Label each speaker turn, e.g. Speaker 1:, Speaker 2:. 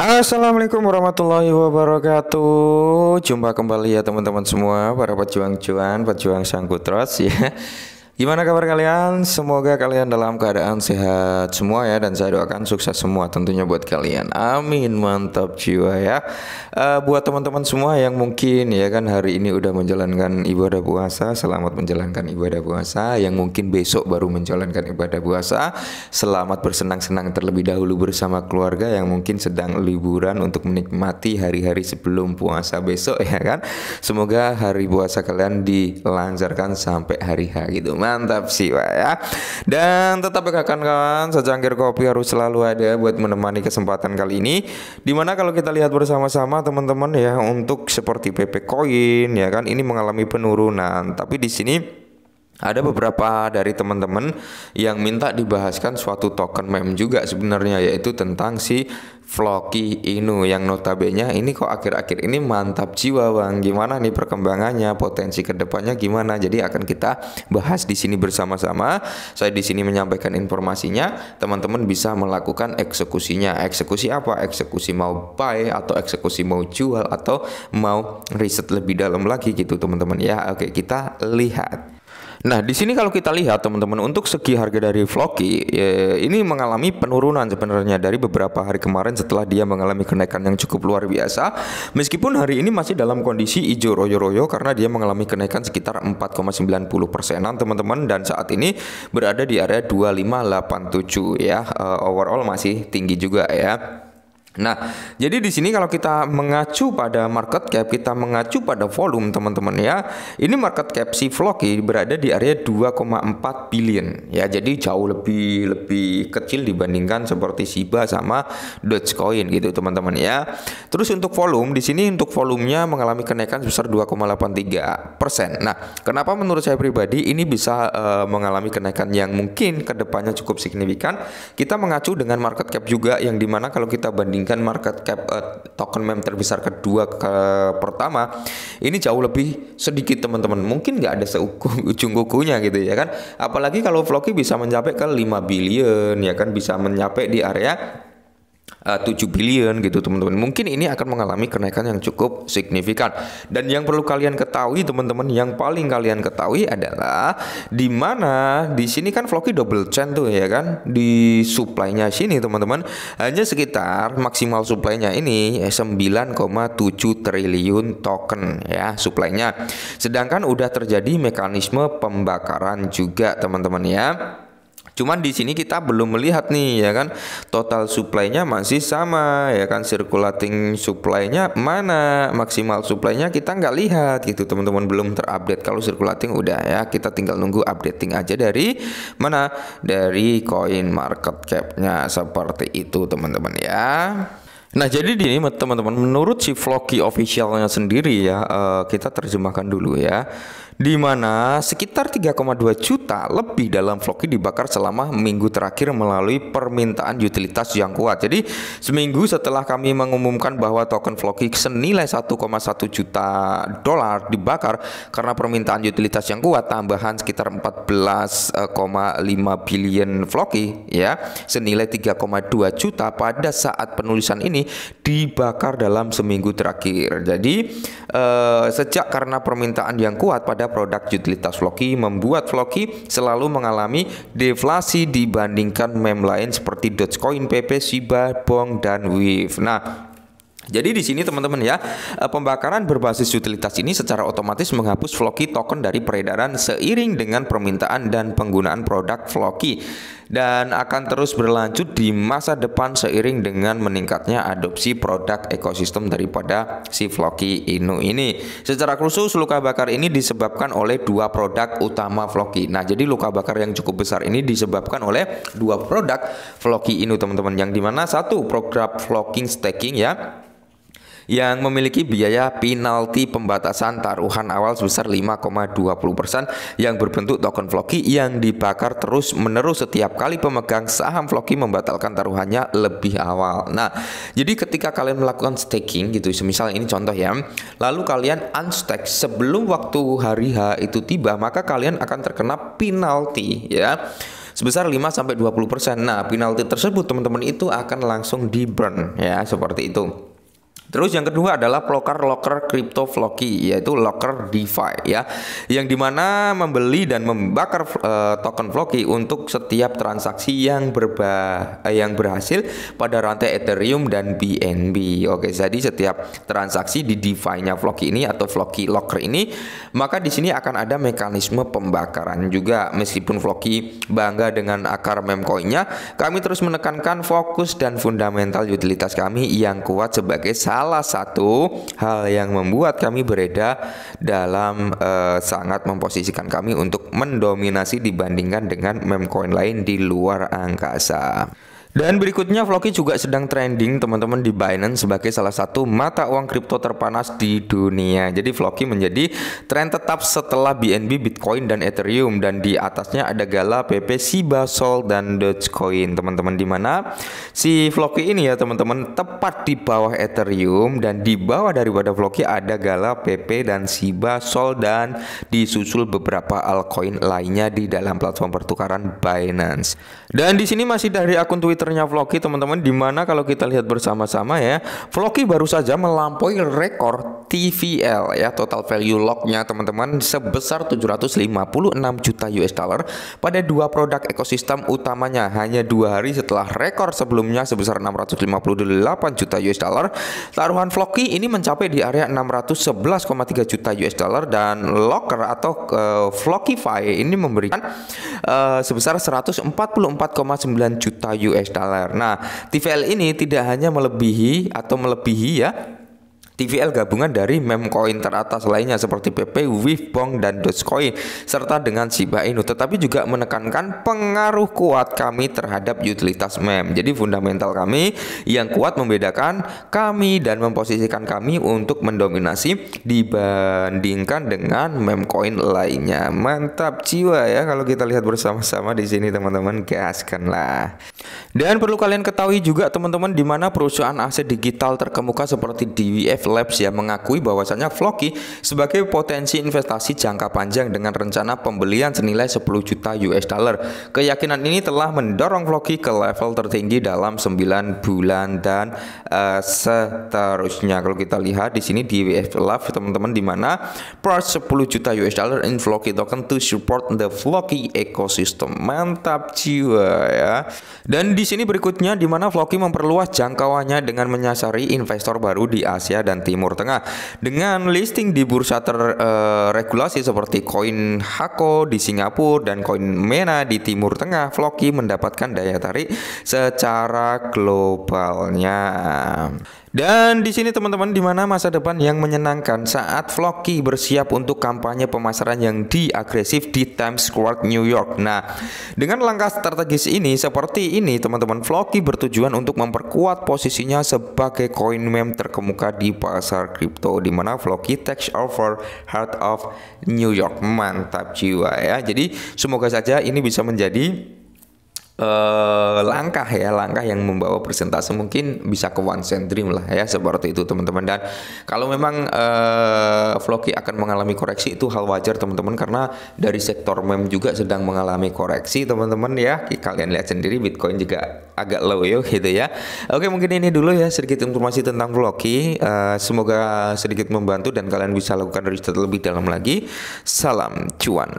Speaker 1: Assalamualaikum warahmatullahi wabarakatuh Jumpa kembali ya teman-teman semua Para pejuang juan pejuang sangkutros ya Gimana kabar kalian? Semoga kalian dalam keadaan sehat semua ya dan saya doakan sukses semua tentunya buat kalian. Amin, mantap jiwa ya. Uh, buat teman-teman semua yang mungkin ya kan hari ini udah menjalankan ibadah puasa, selamat menjalankan ibadah puasa. Yang mungkin besok baru menjalankan ibadah puasa, selamat bersenang-senang terlebih dahulu bersama keluarga yang mungkin sedang liburan untuk menikmati hari-hari sebelum puasa besok ya kan. Semoga hari puasa kalian dilancarkan sampai hari H gitu mantap siwa ya dan tetap kawan-kawan secangkir kopi harus selalu ada buat menemani kesempatan kali ini dimana kalau kita lihat bersama-sama teman-teman ya untuk seperti PP koin ya kan ini mengalami penurunan tapi di sini ada beberapa dari teman-teman yang minta dibahaskan suatu token meme juga sebenarnya yaitu tentang si Floki Inu yang notabene ini kok akhir-akhir ini mantap jiwa bang gimana nih perkembangannya potensi kedepannya gimana jadi akan kita bahas di sini bersama-sama saya di sini menyampaikan informasinya teman-teman bisa melakukan eksekusinya eksekusi apa eksekusi mau buy atau eksekusi mau jual atau mau riset lebih dalam lagi gitu teman-teman ya oke kita lihat Nah, di sini kalau kita lihat teman-teman untuk segi harga dari Floki ya, ini mengalami penurunan sebenarnya dari beberapa hari kemarin setelah dia mengalami kenaikan yang cukup luar biasa. Meskipun hari ini masih dalam kondisi hijau royo-royo karena dia mengalami kenaikan sekitar 4,90 persenan teman-teman dan saat ini berada di area 2587 ya. Uh, overall masih tinggi juga ya. Nah, jadi di sini kalau kita mengacu pada market cap, kita mengacu pada volume teman-teman ya. Ini market cap si Vlogi berada di area 2,4 billion ya. Jadi jauh lebih lebih kecil dibandingkan seperti Shiba sama Dogecoin gitu teman-teman ya. Terus untuk volume di sini untuk volumenya mengalami kenaikan sebesar 2,83 persen. Nah, kenapa menurut saya pribadi ini bisa uh, mengalami kenaikan yang mungkin kedepannya cukup signifikan? Kita mengacu dengan market cap juga yang dimana kalau kita banding dibandingkan market cap uh, token mem terbesar kedua ke pertama ini jauh lebih sedikit teman-teman mungkin nggak ada ujung kukunya gitu ya kan apalagi kalau Floki bisa mencapai ke 5 billion ya kan bisa mencapai di area Eh, uh, 7 billion gitu teman-teman. Mungkin ini akan mengalami kenaikan yang cukup signifikan. Dan yang perlu kalian ketahui teman-teman, yang paling kalian ketahui adalah di mana di sini kan Floki double chain tuh ya kan di supply-nya sini teman-teman hanya sekitar maksimal supply-nya ini 9,7 ya, triliun token ya supply-nya. Sedangkan udah terjadi mekanisme pembakaran juga teman-teman ya. Cuman di sini kita belum melihat nih ya kan total supply-nya masih sama ya kan circulating supply-nya mana maksimal supply-nya kita nggak lihat gitu teman-teman belum terupdate kalau circulating udah ya kita tinggal nunggu updating aja dari mana dari coin market cap-nya seperti itu teman-teman ya. Nah jadi di sini teman-teman menurut si Floki officialnya sendiri ya eh, kita terjemahkan dulu ya di mana sekitar 3,2 juta lebih dalam vlognya dibakar selama minggu terakhir melalui permintaan utilitas yang kuat. Jadi seminggu setelah kami mengumumkan bahwa token Vlocky senilai 1,1 juta dolar dibakar karena permintaan utilitas yang kuat tambahan sekitar 14,5 billion Vlocky ya senilai 3,2 juta pada saat penulisan ini dibakar dalam seminggu terakhir. Jadi eh, sejak karena permintaan yang kuat pada produk utilitas Floki membuat Floki selalu mengalami deflasi dibandingkan meme lain seperti Dogecoin, PP, Shiba, Bong, dan Wave. Nah, jadi di sini teman-teman ya, eh, pembakaran berbasis utilitas ini secara otomatis menghapus Floki token dari peredaran seiring dengan permintaan dan penggunaan produk Floki dan akan terus berlanjut di masa depan seiring dengan meningkatnya adopsi produk ekosistem daripada si Floki Inu ini. Secara khusus luka bakar ini disebabkan oleh dua produk utama Floki. Nah, jadi luka bakar yang cukup besar ini disebabkan oleh dua produk Floki Inu teman-teman yang dimana satu program Flocking Staking ya yang memiliki biaya penalti pembatasan taruhan awal sebesar 5,20% yang berbentuk token Floki yang dibakar terus-menerus setiap kali pemegang saham Floki membatalkan taruhannya lebih awal. Nah, jadi ketika kalian melakukan staking gitu, semisal ini contoh ya, lalu kalian unstake sebelum waktu hari H itu tiba, maka kalian akan terkena penalti ya sebesar 5 sampai 20%. Nah, penalti tersebut teman-teman itu akan langsung di burn ya, seperti itu. Terus yang kedua adalah locker locker crypto Floki yaitu locker DeFi ya yang dimana membeli dan membakar uh, token Floki untuk setiap transaksi yang berba uh, yang berhasil pada rantai Ethereum dan BNB. Oke, jadi setiap transaksi di DeFi-nya Floki ini atau Floki locker ini maka di sini akan ada mekanisme pembakaran juga meskipun Floki bangga dengan akar memcoinnya kami terus menekankan fokus dan fundamental utilitas kami yang kuat sebagai saham salah satu hal yang membuat kami bereda dalam uh, sangat memposisikan kami untuk mendominasi dibandingkan dengan meme coin lain di luar angkasa. Dan berikutnya Floki juga sedang trending teman-teman di Binance sebagai salah satu mata uang kripto terpanas di dunia. Jadi Floki menjadi tren tetap setelah BNB, Bitcoin dan Ethereum dan di atasnya ada Gala, PP, Shiba, Sol dan Dogecoin teman-teman di mana si Floki ini ya teman-teman tepat di bawah Ethereum dan di bawah daripada Floki ada Gala, PP dan Shiba, Sol dan disusul beberapa altcoin lainnya di dalam platform pertukaran Binance. Dan di sini masih dari akun Twitter Twitternya Vlogi teman-teman di mana kalau kita lihat bersama-sama ya Vlogi baru saja melampaui rekor TVL ya total value locknya teman-teman sebesar 756 juta US dollar pada dua produk ekosistem utamanya hanya dua hari setelah rekor sebelumnya sebesar 658 juta US dollar taruhan Vlogi ini mencapai di area 611,3 juta US dollar dan Locker atau uh, Vlogify ini memberikan uh, sebesar 144,9 juta US Nah, TVL ini tidak hanya melebihi atau melebihi ya TVL gabungan dari meme coin teratas lainnya seperti PP, WIF, Bong, dan Dogecoin serta dengan Shiba Inu tetapi juga menekankan pengaruh kuat kami terhadap utilitas meme jadi fundamental kami yang kuat membedakan kami dan memposisikan kami untuk mendominasi dibandingkan dengan meme coin lainnya mantap jiwa ya kalau kita lihat bersama-sama di sini teman-teman lah. dan perlu kalian ketahui juga teman-teman di mana perusahaan aset digital terkemuka seperti DWF Labs ya mengakui bahwasannya Floki sebagai potensi investasi jangka panjang dengan rencana pembelian senilai 10 juta US dollar. Keyakinan ini telah mendorong Floki ke level tertinggi dalam 9 bulan dan uh, seterusnya. Kalau kita lihat di sini di WF Labs teman-teman di mana price 10 juta US dollar in Floki token to support the Floki ecosystem. Mantap jiwa ya. Dan di sini berikutnya di mana Floki memperluas jangkauannya dengan menyasari investor baru di Asia dan Timur Tengah dengan listing di bursa terregulasi uh, seperti koin Hako di Singapura dan koin MENA di Timur Tengah, Floki mendapatkan daya tarik secara globalnya. Dan di sini teman-teman di mana masa depan yang menyenangkan saat Floki bersiap untuk kampanye pemasaran yang diagresif di Times Square New York. Nah, dengan langkah strategis ini seperti ini teman-teman Floki bertujuan untuk memperkuat posisinya sebagai coin meme terkemuka di pasar kripto di mana Floki takes over Heart of New York. Mantap jiwa ya. Jadi semoga saja ini bisa menjadi eh, langkah ya langkah yang membawa persentase mungkin bisa ke one cent dream lah ya seperti itu teman-teman dan kalau memang eh, Floki akan mengalami koreksi itu hal wajar teman-teman karena dari sektor mem juga sedang mengalami koreksi teman-teman ya kalian lihat sendiri Bitcoin juga agak low yo gitu ya oke mungkin ini dulu ya sedikit informasi tentang Floki eh, semoga sedikit membantu dan kalian bisa lakukan riset lebih dalam lagi salam cuan